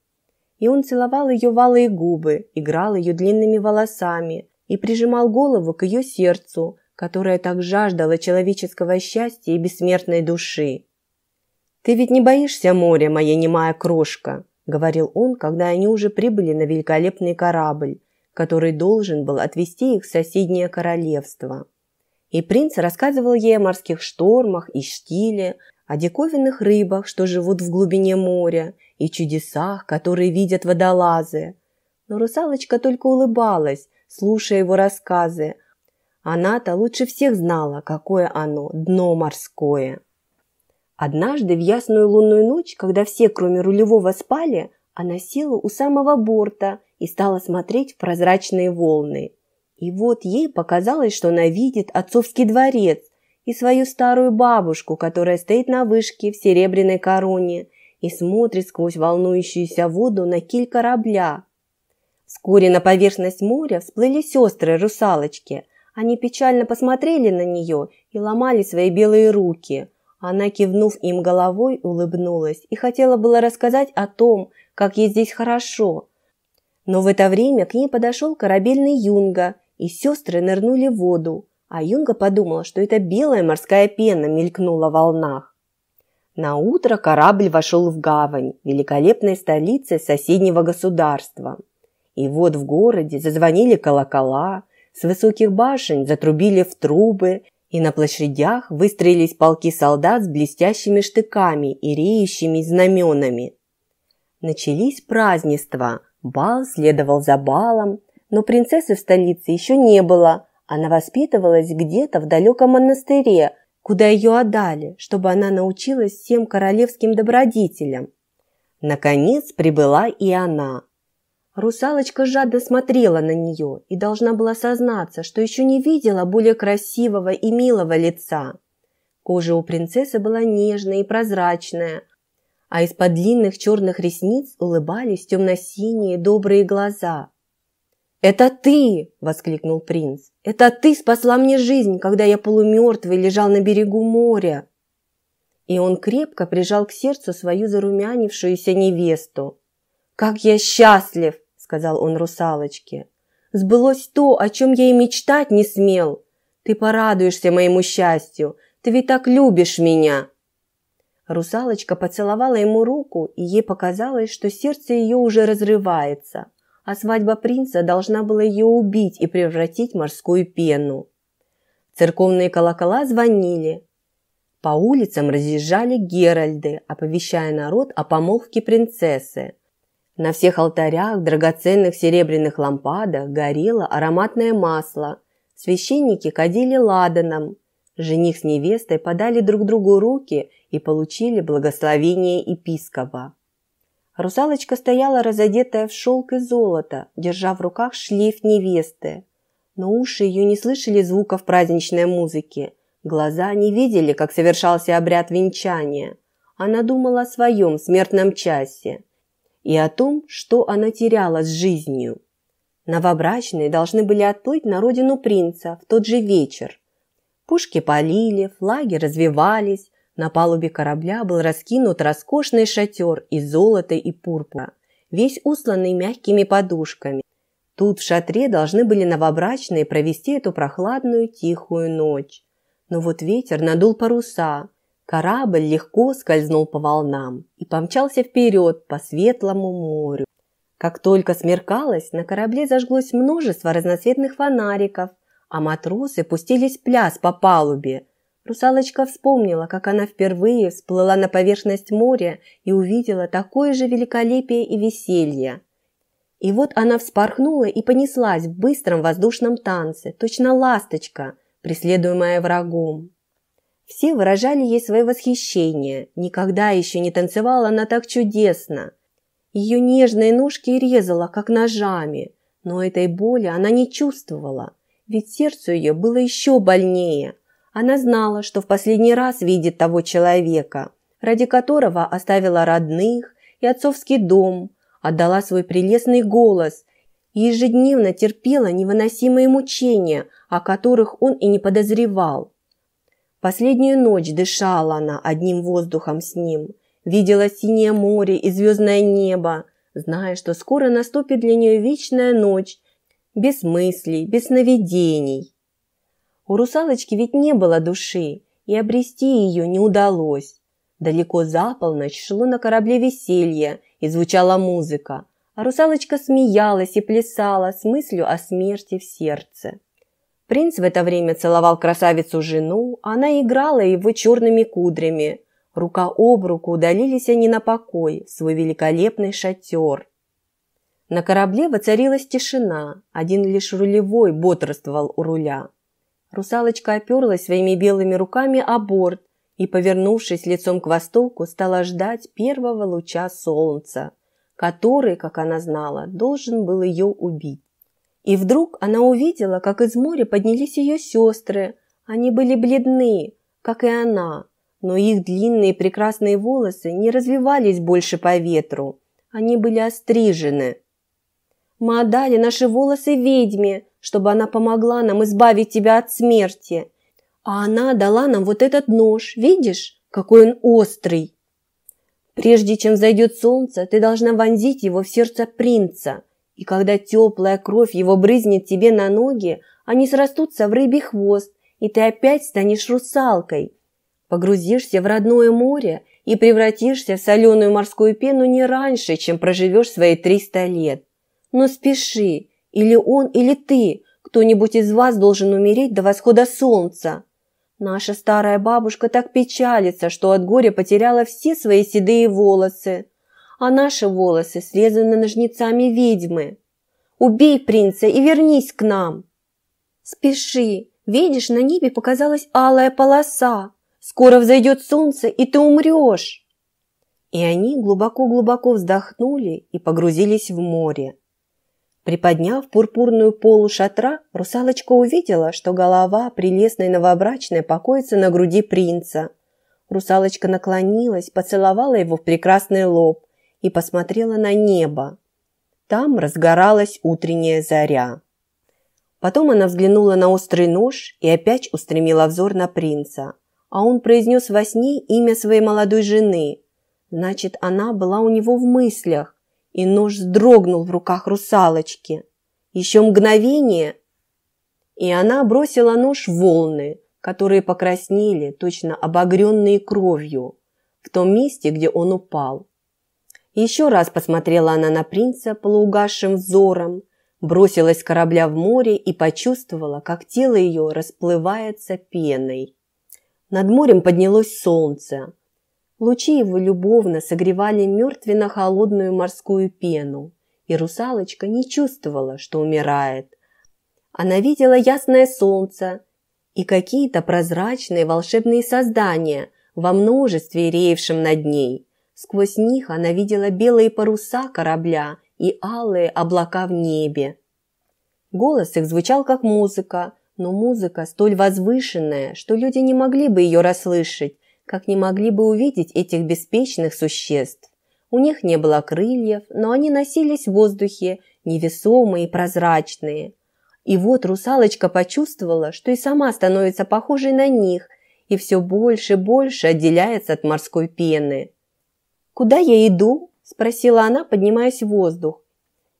И он целовал ее валые губы, играл ее длинными волосами и прижимал голову к ее сердцу, которое так жаждало человеческого счастья и бессмертной души. «Ты ведь не боишься моря, моя немая крошка?» – говорил он, когда они уже прибыли на великолепный корабль, который должен был отвезти их в соседнее королевство. И принц рассказывал ей о морских штормах и штиле, о диковинных рыбах, что живут в глубине моря, и чудесах, которые видят водолазы. Но русалочка только улыбалась, слушая его рассказы. Она-то лучше всех знала, какое оно – дно морское. Однажды в ясную лунную ночь, когда все, кроме рулевого, спали, она села у самого борта и стала смотреть в прозрачные волны. И вот ей показалось, что она видит отцовский дворец и свою старую бабушку, которая стоит на вышке в серебряной короне и смотрит сквозь волнующуюся воду на киль корабля. Вскоре на поверхность моря всплыли сестры-русалочки. Они печально посмотрели на нее и ломали свои белые руки. Она, кивнув им головой, улыбнулась и хотела было рассказать о том, как ей здесь хорошо – но в это время к ней подошел корабельный Юнга, и сестры нырнули в воду, а Юнга подумала, что это белая морская пена мелькнула в волнах. На утро корабль вошел в гавань, великолепной столицы соседнего государства. И вот в городе зазвонили колокола, с высоких башен затрубили в трубы, и на площадях выстроились полки солдат с блестящими штыками и реющими знаменами. Начались празднества – Бал следовал за балом, но принцессы в столице еще не было. Она воспитывалась где-то в далеком монастыре, куда ее отдали, чтобы она научилась всем королевским добродетелям. Наконец прибыла и она. Русалочка жадно смотрела на нее и должна была сознаться, что еще не видела более красивого и милого лица. Кожа у принцессы была нежная и прозрачная, а из-под длинных черных ресниц улыбались темно-синие добрые глаза. «Это ты!» – воскликнул принц. «Это ты спасла мне жизнь, когда я полумертвый лежал на берегу моря!» И он крепко прижал к сердцу свою зарумянившуюся невесту. «Как я счастлив!» – сказал он русалочке. «Сбылось то, о чем я и мечтать не смел. Ты порадуешься моему счастью, ты ведь так любишь меня!» Русалочка поцеловала ему руку, и ей показалось, что сердце ее уже разрывается, а свадьба принца должна была ее убить и превратить в морскую пену. Церковные колокола звонили. По улицам разъезжали геральды, оповещая народ о помолвке принцессы. На всех алтарях, драгоценных серебряных лампадах горело ароматное масло. Священники кадили ладаном, Жених с невестой подали друг другу руки и получили благословение епископа. Русалочка стояла разодетая в шелк и золото, держа в руках шлейф невесты. Но уши ее не слышали звуков праздничной музыки, глаза не видели, как совершался обряд венчания. Она думала о своем смертном часе и о том, что она теряла с жизнью. Новобрачные должны были отплыть на родину принца в тот же вечер, Пушки полили, флаги развивались, на палубе корабля был раскинут роскошный шатер из золота и пурпура, весь усланный мягкими подушками. Тут в шатре должны были новобрачные провести эту прохладную тихую ночь. Но вот ветер надул паруса, корабль легко скользнул по волнам и помчался вперед по светлому морю. Как только смеркалось, на корабле зажглось множество разноцветных фонариков, а матросы пустились пляс по палубе. Русалочка вспомнила, как она впервые всплыла на поверхность моря и увидела такое же великолепие и веселье. И вот она вспорхнула и понеслась в быстром воздушном танце, точно ласточка, преследуемая врагом. Все выражали ей свое восхищение. Никогда еще не танцевала она так чудесно. Ее нежные ножки резала, как ножами, но этой боли она не чувствовала ведь сердцу ее было еще больнее. Она знала, что в последний раз видит того человека, ради которого оставила родных и отцовский дом, отдала свой прелестный голос и ежедневно терпела невыносимые мучения, о которых он и не подозревал. Последнюю ночь дышала она одним воздухом с ним, видела синее море и звездное небо, зная, что скоро наступит для нее вечная ночь без мыслей, без сновидений. У русалочки ведь не было души, и обрести ее не удалось. Далеко за полночь шло на корабле веселье и звучала музыка, а русалочка смеялась и плясала с мыслью о смерти в сердце. Принц в это время целовал красавицу жену, а она играла его черными кудрями. Рука об руку удалились они на покой, в свой великолепный шатер – на корабле воцарилась тишина, один лишь рулевой бодрствовал у руля. Русалочка оперлась своими белыми руками о борт и, повернувшись лицом к востоку, стала ждать первого луча солнца, который, как она знала, должен был ее убить. И вдруг она увидела, как из моря поднялись ее сестры. Они были бледны, как и она, но их длинные прекрасные волосы не развивались больше по ветру. Они были острижены – мы отдали наши волосы ведьме, чтобы она помогла нам избавить тебя от смерти. А она дала нам вот этот нож, видишь, какой он острый. Прежде чем зайдет солнце, ты должна вонзить его в сердце принца, и когда теплая кровь его брызнет тебе на ноги, они срастутся в рыбий хвост, и ты опять станешь русалкой. Погрузишься в родное море и превратишься в соленую морскую пену не раньше, чем проживешь свои триста лет. Но спеши, или он, или ты, кто-нибудь из вас должен умереть до восхода солнца. Наша старая бабушка так печалится, что от горя потеряла все свои седые волосы, а наши волосы срезаны ножницами ведьмы. Убей принца и вернись к нам. Спеши, видишь, на небе показалась алая полоса. Скоро взойдет солнце, и ты умрешь. И они глубоко-глубоко вздохнули и погрузились в море. Приподняв пурпурную полу шатра, русалочка увидела, что голова прелестной новобрачной покоится на груди принца. Русалочка наклонилась, поцеловала его в прекрасный лоб и посмотрела на небо. Там разгоралась утренняя заря. Потом она взглянула на острый нож и опять устремила взор на принца. А он произнес во сне имя своей молодой жены. Значит, она была у него в мыслях и нож вздрогнул в руках русалочки. Еще мгновение, и она бросила нож в волны, которые покраснели, точно обогренные кровью, в том месте, где он упал. Еще раз посмотрела она на принца полуугасшим взором, бросилась с корабля в море и почувствовала, как тело ее расплывается пеной. Над морем поднялось солнце, Лучи его любовно согревали мертвенно-холодную морскую пену, и русалочка не чувствовала, что умирает. Она видела ясное солнце и какие-то прозрачные волшебные создания во множестве реевшим над ней. Сквозь них она видела белые паруса корабля и алые облака в небе. Голос их звучал как музыка, но музыка столь возвышенная, что люди не могли бы ее расслышать, как не могли бы увидеть этих беспечных существ. У них не было крыльев, но они носились в воздухе, невесомые и прозрачные. И вот русалочка почувствовала, что и сама становится похожей на них, и все больше и больше отделяется от морской пены. «Куда я иду?» – спросила она, поднимаясь в воздух.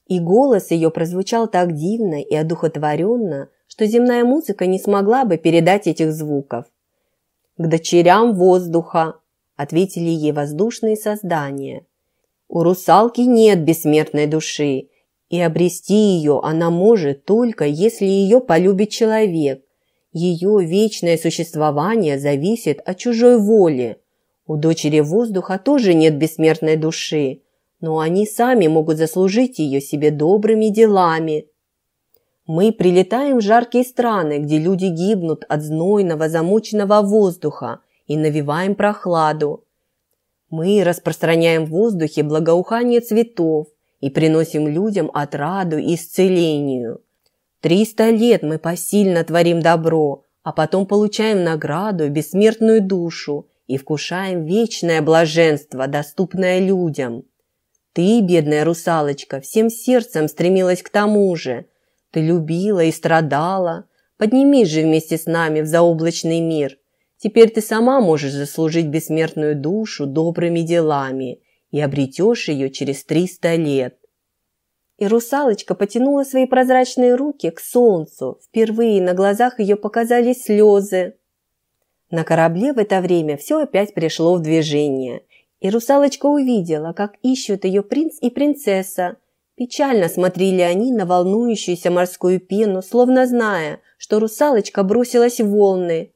И голос ее прозвучал так дивно и одухотворенно, что земная музыка не смогла бы передать этих звуков. «К дочерям воздуха», – ответили ей воздушные создания. «У русалки нет бессмертной души, и обрести ее она может только, если ее полюбит человек. Ее вечное существование зависит от чужой воли. У дочери воздуха тоже нет бессмертной души, но они сами могут заслужить ее себе добрыми делами, мы прилетаем в жаркие страны, где люди гибнут от знойного замученного воздуха и навеваем прохладу. Мы распространяем в воздухе благоухание цветов и приносим людям отраду и исцелению. Триста лет мы посильно творим добро, а потом получаем награду, бессмертную душу и вкушаем вечное блаженство, доступное людям. Ты, бедная русалочка, всем сердцем стремилась к тому же – ты любила и страдала. Поднимись же вместе с нами в заоблачный мир. Теперь ты сама можешь заслужить бессмертную душу добрыми делами и обретешь ее через триста лет. И русалочка потянула свои прозрачные руки к солнцу. Впервые на глазах ее показались слезы. На корабле в это время все опять пришло в движение. И русалочка увидела, как ищут ее принц и принцесса, Печально смотрели они на волнующуюся морскую пену, словно зная, что русалочка бросилась в волны.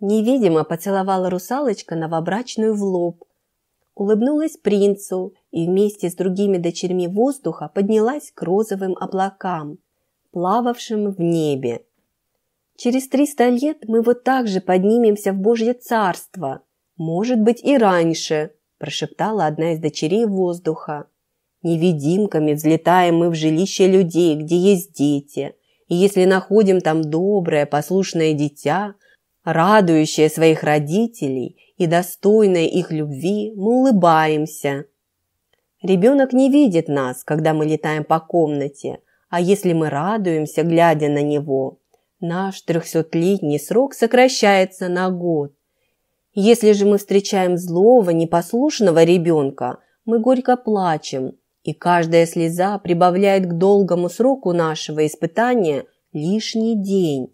Невидимо поцеловала русалочка новобрачную в лоб, улыбнулась принцу и вместе с другими дочерьми воздуха поднялась к розовым облакам, плававшим в небе. Через триста лет мы вот так же поднимемся в Божье царство, может быть и раньше, прошептала одна из дочерей воздуха. Невидимками взлетаем мы в жилище людей, где есть дети. И если находим там доброе, послушное дитя, радующее своих родителей и достойное их любви, мы улыбаемся. Ребенок не видит нас, когда мы летаем по комнате, а если мы радуемся, глядя на него, наш трехсотлетний срок сокращается на год. Если же мы встречаем злого, непослушного ребенка, мы горько плачем – и каждая слеза прибавляет к долгому сроку нашего испытания лишний день.